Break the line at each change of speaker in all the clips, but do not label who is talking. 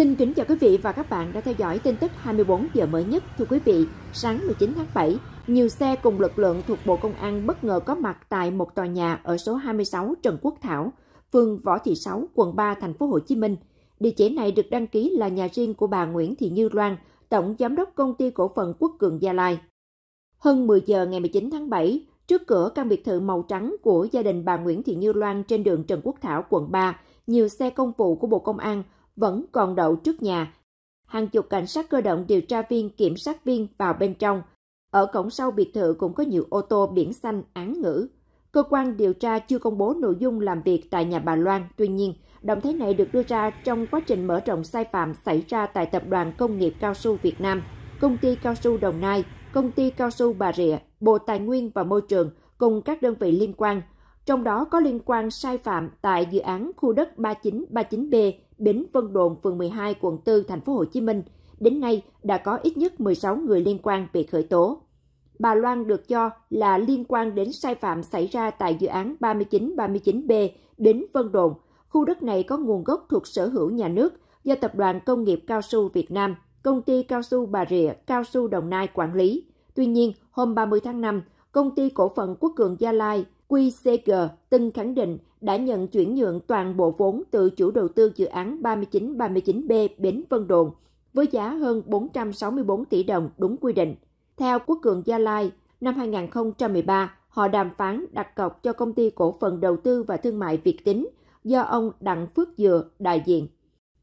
Xin kính chào quý vị và các bạn đã theo dõi tin tức 24 giờ mới nhất. Thưa quý vị, sáng 19 tháng 7, nhiều xe cùng lực lượng thuộc Bộ Công an bất ngờ có mặt tại một tòa nhà ở số 26 Trần Quốc Thảo, phường Võ Thị Sáu, quận 3, thành phố Hồ Chí Minh. Địa chỉ này được đăng ký là nhà riêng của bà Nguyễn Thị Như Loan, tổng giám đốc công ty cổ phần Quốc Cường Gia Lai. Hơn 10 giờ ngày 19 tháng 7, trước cửa căn biệt thự màu trắng của gia đình bà Nguyễn Thị Như Loan trên đường Trần Quốc Thảo, quận 3, nhiều xe công vụ của Bộ Công an vẫn còn đậu trước nhà. Hàng chục cảnh sát cơ động điều tra viên, kiểm sát viên vào bên trong. Ở cổng sau biệt thự cũng có nhiều ô tô biển xanh án ngữ. Cơ quan điều tra chưa công bố nội dung làm việc tại nhà bà Loan, tuy nhiên, động thái này được đưa ra trong quá trình mở rộng sai phạm xảy ra tại Tập đoàn Công nghiệp Cao su Việt Nam, Công ty Cao su Đồng Nai, Công ty Cao su Bà Rịa, Bộ Tài nguyên và Môi trường cùng các đơn vị liên quan, trong đó có liên quan sai phạm tại dự án khu đất 3939B Bến Vân Đồn, phường 12, quận 4, thành phố Hồ Chí Minh, đến nay đã có ít nhất 16 người liên quan bị khởi tố. Bà Loan được cho là liên quan đến sai phạm xảy ra tại dự án 3939B Bến Vân Đồn. Khu đất này có nguồn gốc thuộc sở hữu nhà nước do Tập đoàn Công nghiệp Cao su Việt Nam, Công ty Cao su Bà Rịa, Cao su Đồng Nai quản lý. Tuy nhiên, hôm 30 tháng 5, Công ty Cổ phần Quốc cường Gia Lai QCG từng khẳng định đã nhận chuyển nhượng toàn bộ vốn từ chủ đầu tư dự án 3939B Bến Vân Đồn với giá hơn 464 tỷ đồng đúng quy định. Theo Quốc cường Gia Lai, năm 2013, họ đàm phán đặt cọc cho công ty cổ phần đầu tư và thương mại Việt Tính do ông Đặng Phước Dừa đại diện.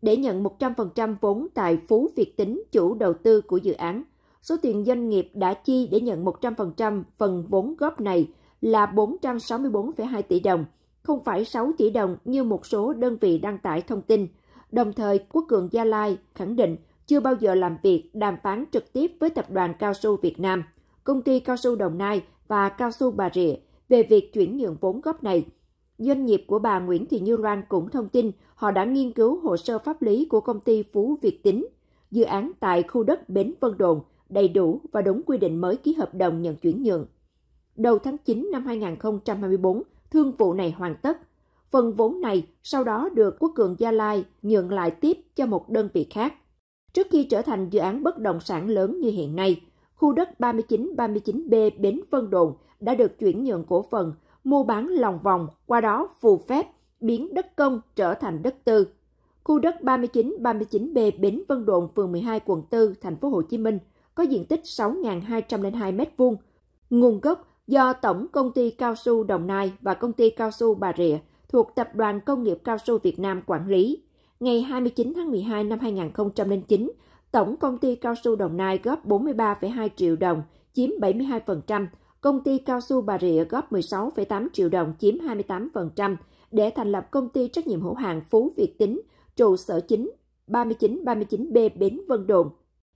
Để nhận 100% vốn tài Phú Việt Tính chủ đầu tư của dự án, số tiền doanh nghiệp đã chi để nhận 100% phần vốn góp này là 464,2 tỷ đồng, không phải 6 tỷ đồng như một số đơn vị đăng tải thông tin. Đồng thời, Quốc cường Gia Lai khẳng định chưa bao giờ làm việc đàm phán trực tiếp với Tập đoàn Cao su Việt Nam, công ty Cao su Đồng Nai và Cao su Bà Rịa về việc chuyển nhượng vốn góp này. Doanh nghiệp của bà Nguyễn Thị Như Loan cũng thông tin họ đã nghiên cứu hồ sơ pháp lý của công ty Phú Việt Tính, dự án tại khu đất Bến Vân Đồn, đầy đủ và đúng quy định mới ký hợp đồng nhận chuyển nhượng. Đầu tháng 9 năm 2024, thương vụ này hoàn tất. Phần vốn này sau đó được Quốc cường Gia Lai nhượng lại tiếp cho một đơn vị khác. Trước khi trở thành dự án bất động sản lớn như hiện nay, khu đất 3939B Bến Vân Đồn đã được chuyển nhượng cổ phần, mua bán lòng vòng, qua đó phù phép biến đất công trở thành đất tư. Khu đất 3939B Bến Vân Đồn, phường 12, quận 4, thành phố Hồ Chí Minh có diện tích 6.202 m2. Nguồn gốc do Tổng Công ty Cao su Đồng Nai và Công ty Cao su Bà Rịa thuộc Tập đoàn Công nghiệp Cao su Việt Nam quản lý. Ngày 29 tháng 12 năm 2009, Tổng Công ty Cao su Đồng Nai góp 43,2 triệu đồng, chiếm 72%, Công ty Cao su Bà Rịa góp 16,8 triệu đồng, chiếm 28%, để thành lập Công ty trách nhiệm hữu hạn Phú Việt Tính, trụ sở chính 3939B Bến Vân Đồn.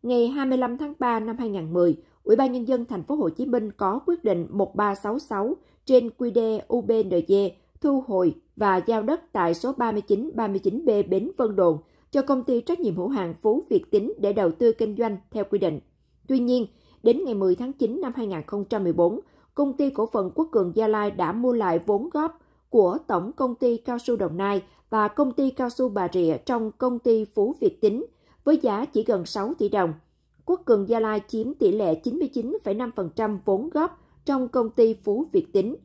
Ngày 25 tháng 3 năm 2010, Ủy ban nhân dân thành phố Hồ Chí Minh có quyết định 1366 trên QĐ UBND thu hồi và giao đất tại số 39 39B Bến Vân Đồn cho công ty trách nhiệm hữu hạn Phú Việt Tính để đầu tư kinh doanh theo quy định. Tuy nhiên, đến ngày 10 tháng 9 năm 2014, công ty cổ phần Quốc Cường Gia Lai đã mua lại vốn góp của Tổng công ty Cao su Đồng Nai và công ty Cao su Bà Rịa trong công ty Phú Việt Tính với giá chỉ gần 6 tỷ đồng – Quốc Cường Gia Lai chiếm tỷ lệ 99,5% vốn góp trong công ty Phú Việt Tính.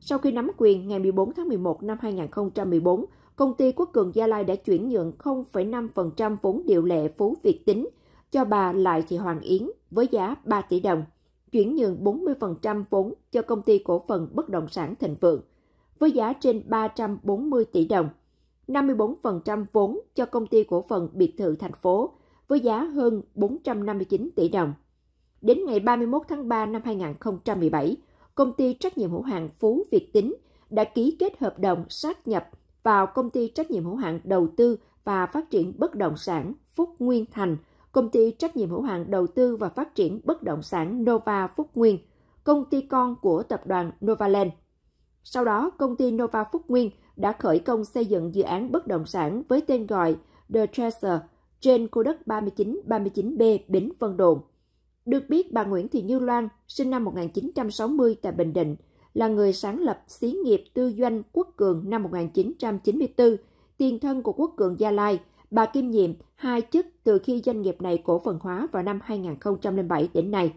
Sau khi nắm quyền ngày 14 tháng 11 năm 2014, công ty Quốc Cường Gia Lai đã chuyển nhượng 0,5% vốn điều lệ Phú Việt Tính cho bà Lại Thị Hoàng Yến với giá 3 tỷ đồng, chuyển nhượng 40% vốn cho công ty cổ phần bất động sản Thịnh Vượng với giá trên 340 tỷ đồng, 54% vốn cho công ty cổ phần biệt thự thành phố với giá hơn 459 tỷ đồng. Đến ngày 31 tháng 3 năm 2017, công ty trách nhiệm hữu hạn Phú Việt Tính đã ký kết hợp đồng sát nhập vào công ty trách nhiệm hữu hạn đầu tư và phát triển bất động sản Phúc Nguyên Thành, công ty trách nhiệm hữu hạn đầu tư và phát triển bất động sản Nova Phúc Nguyên, công ty con của tập đoàn Novaland. Sau đó, công ty Nova Phúc Nguyên đã khởi công xây dựng dự án bất động sản với tên gọi The Treasure – trên khu đất 39 39B Bến Vân Đồn. Được biết bà Nguyễn Thị Như Loan, sinh năm 1960 tại Bình Định, là người sáng lập xí nghiệp tư doanh Quốc Cường năm 1994, tiền thân của Quốc Cường Gia Lai. Bà kiêm nhiệm hai chức từ khi doanh nghiệp này cổ phần hóa vào năm 2007 đến nay.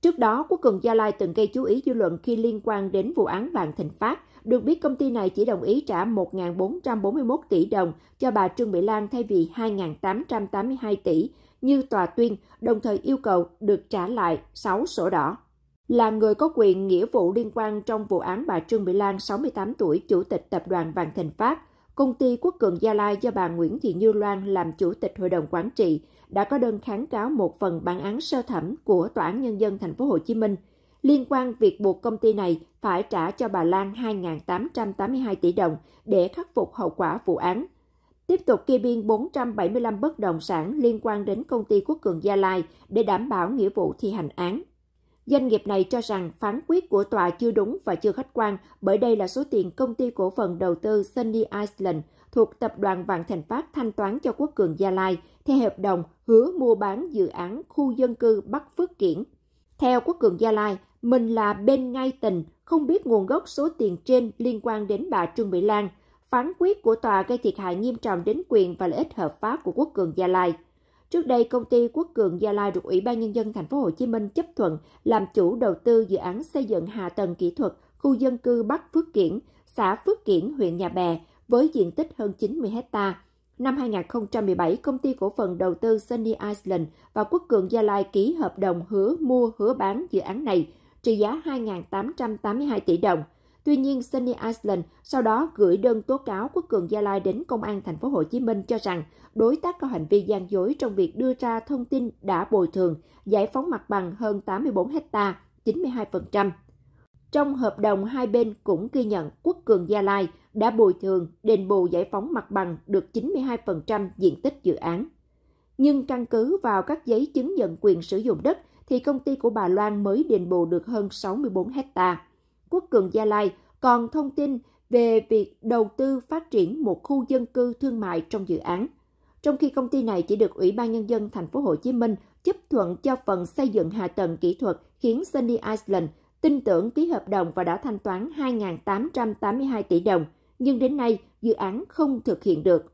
Trước đó, Quốc Cường Gia Lai từng gây chú ý dư luận khi liên quan đến vụ án vạn thịnh phát – được biết công ty này chỉ đồng ý trả 1.441 tỷ đồng cho bà Trương Mỹ Lan thay vì 2.882 tỷ như tòa tuyên, đồng thời yêu cầu được trả lại 6 sổ đỏ. Là người có quyền nghĩa vụ liên quan trong vụ án bà Trương Mỹ Lan 68 tuổi, chủ tịch tập đoàn Vạn Thịnh Phát, công ty Quốc Cường Gia Lai do bà Nguyễn Thị Như Loan làm chủ tịch hội đồng quản trị đã có đơn kháng cáo một phần bản án sơ thẩm của Tòa án Nhân dân Thành phố Hồ Chí Minh – liên quan việc buộc công ty này phải trả cho bà Lan 2.882 tỷ đồng để khắc phục hậu quả vụ án. Tiếp tục kê biên 475 bất động sản liên quan đến công ty Quốc Cường Gia Lai để đảm bảo nghĩa vụ thi hành án. Doanh nghiệp này cho rằng phán quyết của tòa chưa đúng và chưa khách quan bởi đây là số tiền công ty cổ phần đầu tư Sunny Iceland thuộc tập đoàn Vạn Thành Phát thanh toán cho Quốc Cường Gia Lai theo hợp đồng hứa mua bán dự án khu dân cư Bắc Phước Kiển theo quốc cường Gia Lai, mình là bên ngay tình, không biết nguồn gốc số tiền trên liên quan đến bà Trương Mỹ Lan. Phán quyết của tòa gây thiệt hại nghiêm trọng đến quyền và lợi ích hợp pháp của quốc cường Gia Lai. Trước đây, công ty Quốc Cường Gia Lai được Ủy ban Nhân dân Thành phố Hồ Chí Minh chấp thuận làm chủ đầu tư dự án xây dựng hạ tầng kỹ thuật khu dân cư Bắc Phước Kiển, xã Phước Kiển, huyện Nhà Bè, với diện tích hơn 90 hectare. Năm 2017, công ty cổ phần đầu tư Sunny Island và Quốc cường Gia Lai ký hợp đồng hứa mua hứa bán dự án này trị giá 2.882 tỷ đồng. Tuy nhiên, Sunny Island sau đó gửi đơn tố cáo Quốc cường Gia Lai đến Công an thành phố Hồ Chí Minh cho rằng đối tác có hành vi gian dối trong việc đưa ra thông tin đã bồi thường, giải phóng mặt bằng hơn 84 hecta, 92%. Trong hợp đồng hai bên cũng ghi nhận Quốc cường Gia Lai đã bồi thường đền bù giải phóng mặt bằng được 92% diện tích dự án. Nhưng căn cứ vào các giấy chứng nhận quyền sử dụng đất thì công ty của bà Loan mới đền bù được hơn 64 hecta. Quốc cường Gia Lai còn thông tin về việc đầu tư phát triển một khu dân cư thương mại trong dự án. Trong khi công ty này chỉ được Ủy ban nhân dân thành phố Hồ Chí Minh chấp thuận cho phần xây dựng hạ tầng kỹ thuật khiến Sunny Island tin tưởng ký hợp đồng và đã thanh toán 2.882 tỷ đồng – nhưng đến nay dự án không thực hiện được.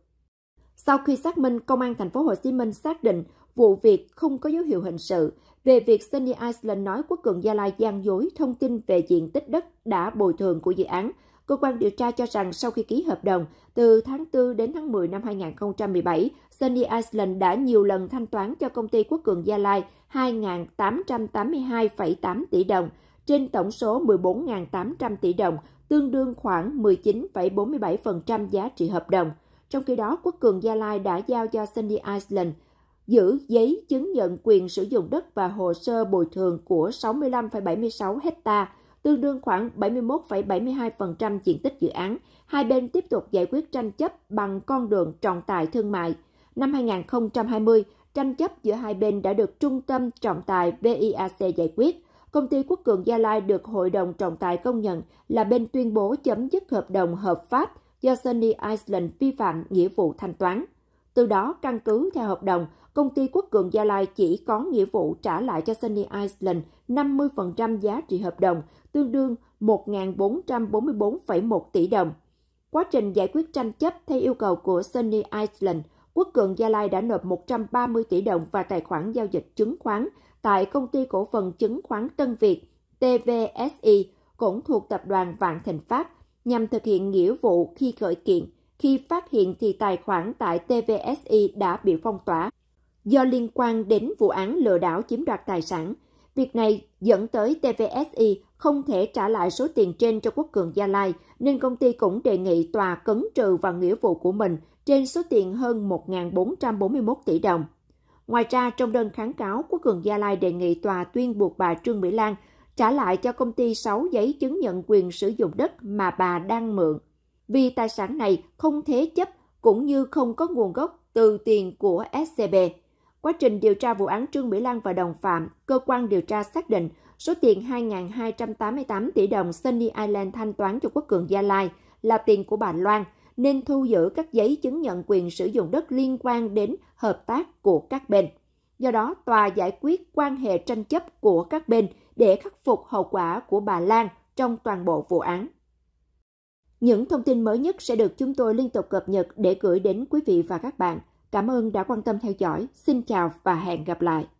Sau khi xác minh, Công an thành phố Hồ Chí Minh xác định vụ việc không có dấu hiệu hình sự về việc Sunny Island nói Quốc Cường Gia Lai gian dối thông tin về diện tích đất đã bồi thường của dự án. Cơ quan điều tra cho rằng sau khi ký hợp đồng, từ tháng 4 đến tháng 10 năm 2017, Sunny Island đã nhiều lần thanh toán cho công ty Quốc Cường Gia Lai 2.882,8 tỷ đồng trên tổng số 14.800 tỷ đồng tương đương khoảng 19,47% giá trị hợp đồng. Trong khi đó, Quốc cường Gia Lai đã giao cho Sunny island giữ giấy chứng nhận quyền sử dụng đất và hồ sơ bồi thường của 65,76 hecta, tương đương khoảng 71,72% diện tích dự án. Hai bên tiếp tục giải quyết tranh chấp bằng con đường trọng tài thương mại. Năm 2020, tranh chấp giữa hai bên đã được Trung tâm Trọng tài VIAC giải quyết công ty Quốc Cường Gia Lai được Hội đồng Trọng tài công nhận là bên tuyên bố chấm dứt hợp đồng hợp pháp do Sunny Iceland vi phạm nghĩa vụ thanh toán. Từ đó, căn cứ theo hợp đồng, công ty Quốc Cường Gia Lai chỉ có nghĩa vụ trả lại cho Sunny Iceland 50% giá trị hợp đồng, tương đương 1.444,1 tỷ đồng. Quá trình giải quyết tranh chấp theo yêu cầu của Sunny Iceland, Quốc Cường Gia Lai đã nộp 130 tỷ đồng vào tài khoản giao dịch chứng khoán tại công ty cổ phần chứng khoán Tân Việt TVSI cũng thuộc tập đoàn Vạn Thịnh Phát nhằm thực hiện nghĩa vụ khi khởi kiện. Khi phát hiện thì tài khoản tại TVSI đã bị phong tỏa do liên quan đến vụ án lừa đảo chiếm đoạt tài sản. Việc này dẫn tới TVSI không thể trả lại số tiền trên cho Quốc Cường Gia Lai, nên công ty cũng đề nghị tòa cấn trừ vào nghĩa vụ của mình trên số tiền hơn 1.441 tỷ đồng. Ngoài ra, trong đơn kháng cáo, Quốc cường Gia Lai đề nghị tòa tuyên buộc bà Trương Mỹ Lan trả lại cho công ty 6 giấy chứng nhận quyền sử dụng đất mà bà đang mượn. Vì tài sản này không thế chấp cũng như không có nguồn gốc từ tiền của SCB. Quá trình điều tra vụ án Trương Mỹ Lan và đồng phạm, cơ quan điều tra xác định số tiền 2.288 tỷ đồng Sunny Island thanh toán cho quốc cường Gia Lai là tiền của bà Loan – nên thu giữ các giấy chứng nhận quyền sử dụng đất liên quan đến hợp tác của các bên. Do đó, tòa giải quyết quan hệ tranh chấp của các bên để khắc phục hậu quả của bà Lan trong toàn bộ vụ án. Những thông tin mới nhất sẽ được chúng tôi liên tục cập nhật để gửi đến quý vị và các bạn. Cảm ơn đã quan tâm theo dõi. Xin chào và hẹn gặp lại.